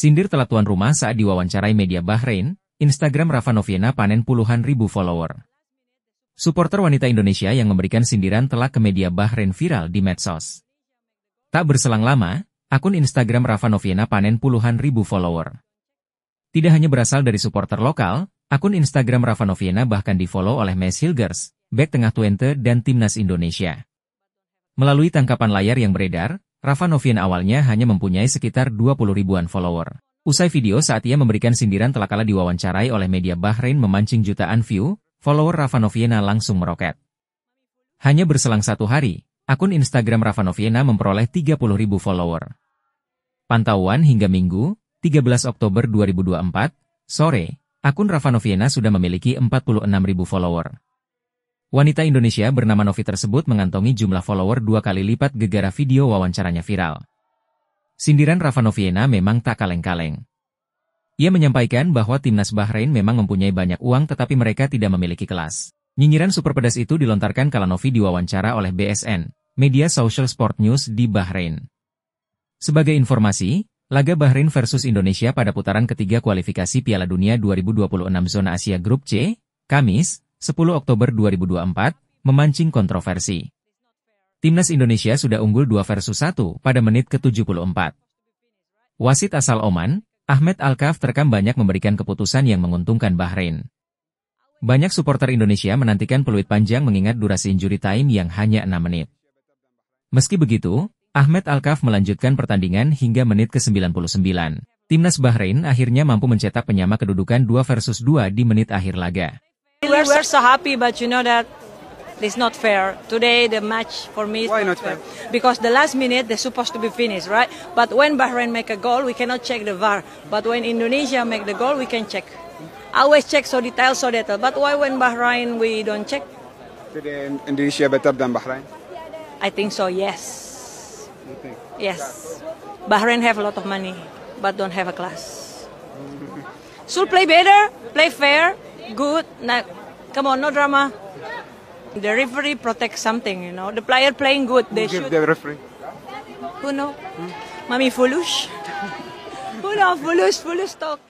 Sindir telah tuan rumah saat diwawancarai media Bahrain, Instagram Rafa Noviana panen puluhan ribu follower. Supporter wanita Indonesia yang memberikan sindiran telah ke media Bahrain viral di medsos. Tak berselang lama, akun Instagram Rafa Noviana panen puluhan ribu follower. Tidak hanya berasal dari supporter lokal, akun Instagram Rafa Noviana bahkan difollow oleh Mes Hilgers, back tengah Twente dan Timnas Indonesia. Melalui tangkapan layar yang beredar, Rafa Novian awalnya hanya mempunyai sekitar 20 ribuan follower. Usai video saat ia memberikan sindiran telah kala diwawancarai oleh media Bahrain memancing jutaan view, follower Rafa Noviena langsung meroket. Hanya berselang satu hari, akun Instagram Rafa Noviena memperoleh ribu follower. Pantauan hingga Minggu, 13 Oktober 2024, sore, akun Rafa Noviena sudah memiliki 46 ribu follower. Wanita Indonesia bernama Novi tersebut mengantongi jumlah follower dua kali lipat gegara video wawancaranya viral. Sindiran Rafa Noviena memang tak kaleng-kaleng. Ia menyampaikan bahwa timnas Bahrain memang mempunyai banyak uang tetapi mereka tidak memiliki kelas. Nyinyiran super pedas itu dilontarkan kala Novi diwawancara oleh BSN, media social sport news di Bahrain. Sebagai informasi, laga Bahrain versus Indonesia pada putaran ketiga kualifikasi Piala Dunia 2026 zona Asia Grup C, Kamis, 10 Oktober 2024, memancing kontroversi. Timnas Indonesia sudah unggul 2 versus 1 pada menit ke-74. Wasit asal Oman, Ahmed Al-Kaf terkam banyak memberikan keputusan yang menguntungkan Bahrain. Banyak supporter Indonesia menantikan peluit panjang mengingat durasi injury time yang hanya 6 menit. Meski begitu, Ahmed Al-Kaf melanjutkan pertandingan hingga menit ke-99. Timnas Bahrain akhirnya mampu mencetak penyama kedudukan 2 versus 2 di menit akhir laga. were, are so happy, but you know that it's not fair. Today, the match for me is Why not, fair. fair. Because the last minute, they're supposed to be finished, right? But when Bahrain make a goal, we cannot check the VAR. But when Indonesia make the goal, we can check. I always check so detail, so detail. But why when Bahrain, we don't check? Today, Indonesia better than Bahrain? I think so, yes. You think? Yes. Bahrain have a lot of money, but don't have a class. Should play better, play fair, good, not Come on, no drama. The referee protects something, you know. The player playing good, they Who should. the referee? Who know? Hmm? Mami Fulush. Who know? foolish, foolish talk.